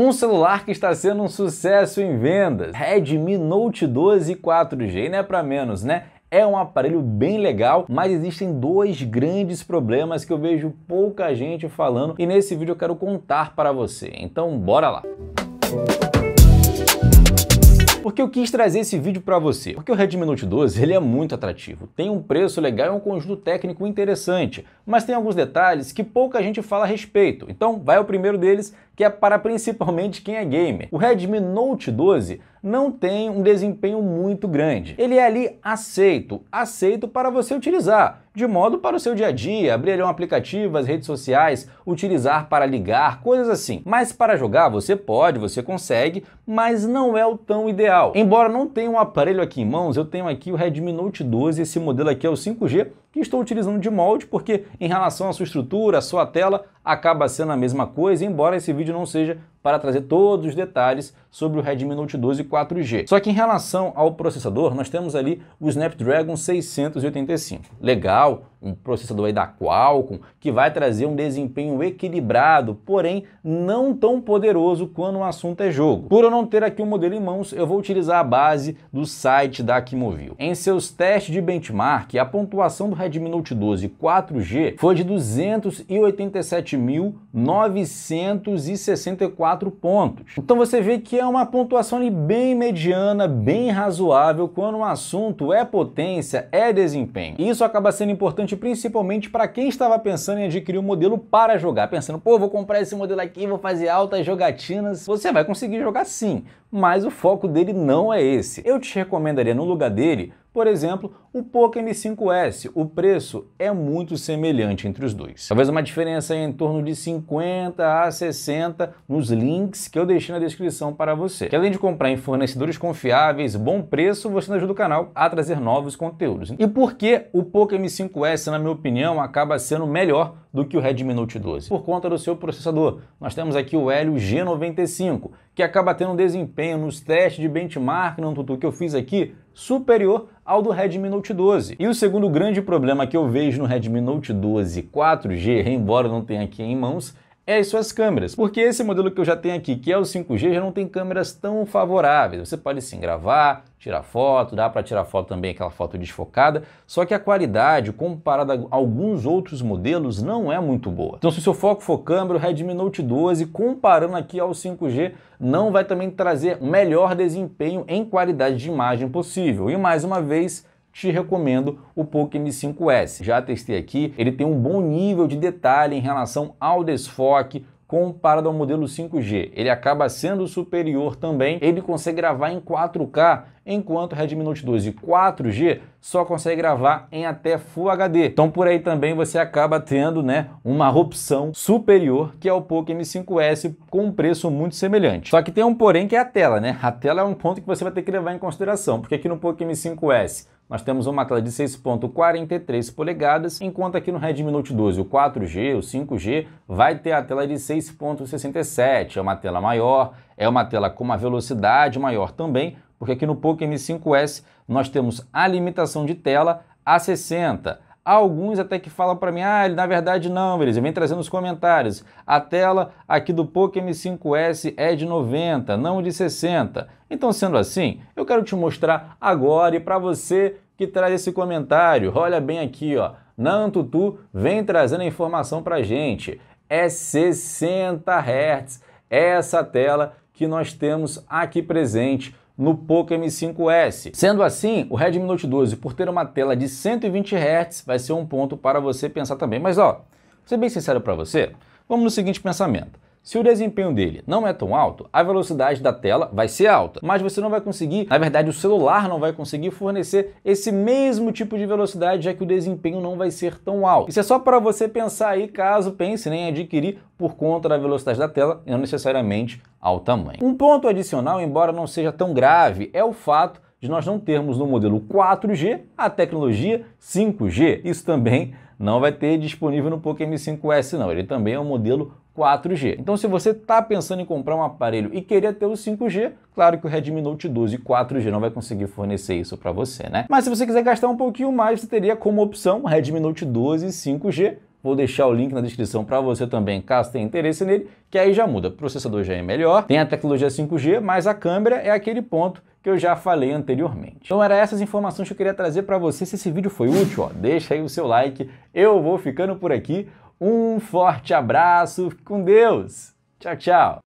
Um celular que está sendo um sucesso em vendas. Redmi Note 12 4G, não é para menos, né? É um aparelho bem legal, mas existem dois grandes problemas que eu vejo pouca gente falando e nesse vídeo eu quero contar para você. Então, bora lá. Porque eu quis trazer esse vídeo para você? Porque o Redmi Note 12 ele é muito atrativo, tem um preço legal e um conjunto técnico interessante, mas tem alguns detalhes que pouca gente fala a respeito. Então, vai o primeiro deles, que é para principalmente quem é gamer. O Redmi Note 12 não tem um desempenho muito grande. Ele é ali aceito, aceito para você utilizar, de modo para o seu dia a dia, abrir ali um aplicativo, as redes sociais, utilizar para ligar, coisas assim. Mas para jogar você pode, você consegue, mas não é o tão ideal. Embora não tenha um aparelho aqui em mãos, eu tenho aqui o Redmi Note 12, esse modelo aqui é o 5G, que estou utilizando de molde, porque em relação à sua estrutura, à sua tela, acaba sendo a mesma coisa, embora esse vídeo vídeo não seja para trazer todos os detalhes sobre o Redmi Note 12 4G. Só que em relação ao processador, nós temos ali o Snapdragon 685. Legal, um processador aí da Qualcomm, que vai trazer um desempenho equilibrado, porém não tão poderoso quando o assunto é jogo. Por eu não ter aqui o um modelo em mãos, eu vou utilizar a base do site da Aquimovil. Em seus testes de benchmark, a pontuação do Redmi Note 12 4G foi de 287.964 4 pontos. Então você vê que é uma pontuação bem mediana, bem razoável quando o um assunto é potência, é desempenho. E isso acaba sendo importante principalmente para quem estava pensando em adquirir um modelo para jogar, pensando, pô, vou comprar esse modelo aqui, vou fazer altas jogatinas. Você vai conseguir jogar sim, mas o foco dele não é esse. Eu te recomendaria no lugar dele por exemplo, o Poco M5S. O preço é muito semelhante entre os dois. Talvez uma diferença em torno de 50 a 60 nos links que eu deixei na descrição para você. Que além de comprar em fornecedores confiáveis, bom preço, você ajuda o canal a trazer novos conteúdos. E por que o Poco M5S, na minha opinião, acaba sendo melhor do que o Redmi Note 12? Por conta do seu processador. Nós temos aqui o Helio G95, que acaba tendo um desempenho nos testes de benchmark, no tutu que eu fiz aqui, superior ao do Redmi Note 12. E o segundo grande problema que eu vejo no Redmi Note 12 4G, embora não tenha aqui em mãos, é as suas câmeras. Porque esse modelo que eu já tenho aqui, que é o 5G, já não tem câmeras tão favoráveis. Você pode sim gravar, tirar foto, dá para tirar foto também, aquela foto desfocada, só que a qualidade, comparada a alguns outros modelos, não é muito boa. Então se o seu foco for câmera, o Redmi Note 12, comparando aqui ao 5G, não vai também trazer melhor desempenho em qualidade de imagem possível. E mais uma vez, te recomendo o Poco M5S. Já testei aqui, ele tem um bom nível de detalhe em relação ao desfoque, comparado ao modelo 5G. Ele acaba sendo superior também, ele consegue gravar em 4K, enquanto o Redmi Note 12 4G só consegue gravar em até Full HD. Então por aí também você acaba tendo né, uma opção superior, que é o Poco M5S, com um preço muito semelhante. Só que tem um porém que é a tela, né? A tela é um ponto que você vai ter que levar em consideração, porque aqui no Poco M5S nós temos uma tela de 6.43 polegadas, enquanto aqui no Redmi Note 12, o 4G, o 5G, vai ter a tela de 6.67, é uma tela maior, é uma tela com uma velocidade maior também, porque aqui no Poco M5S nós temos a limitação de tela a 60 Alguns até que falam para mim, ah, ele, na verdade não, eles vem trazendo os comentários. A tela aqui do Poco M5S é de 90, não de 60. Então, sendo assim, eu quero te mostrar agora e para você que traz esse comentário, olha bem aqui, ó. Nantutu vem trazendo a informação para gente. É 60 Hz essa tela que nós temos aqui presente no Poco M5S. Sendo assim, o Redmi Note 12, por ter uma tela de 120 Hz, vai ser um ponto para você pensar também. Mas ó, vou ser bem sincero para você, vamos no seguinte pensamento. Se o desempenho dele não é tão alto, a velocidade da tela vai ser alta, mas você não vai conseguir, na verdade, o celular não vai conseguir fornecer esse mesmo tipo de velocidade, já que o desempenho não vai ser tão alto. Isso é só para você pensar aí, caso pense né, em adquirir por conta da velocidade da tela e não necessariamente ao tamanho. Um ponto adicional, embora não seja tão grave, é o fato de nós não termos no modelo 4G a tecnologia 5G. Isso também não vai ter disponível no Poco M5S não, ele também é um modelo 4G. Então, se você está pensando em comprar um aparelho e querer ter o 5G, claro que o Redmi Note 12 4G não vai conseguir fornecer isso para você, né? Mas se você quiser gastar um pouquinho mais, você teria como opção o Redmi Note 12 5G. Vou deixar o link na descrição para você também, caso tenha interesse nele, que aí já muda. O processador já é melhor, tem a tecnologia 5G, mas a câmera é aquele ponto que eu já falei anteriormente. Então era essas informações que eu queria trazer para você. Se esse vídeo foi útil, ó, deixa aí o seu like. Eu vou ficando por aqui. Um forte abraço, com Deus! Tchau, tchau!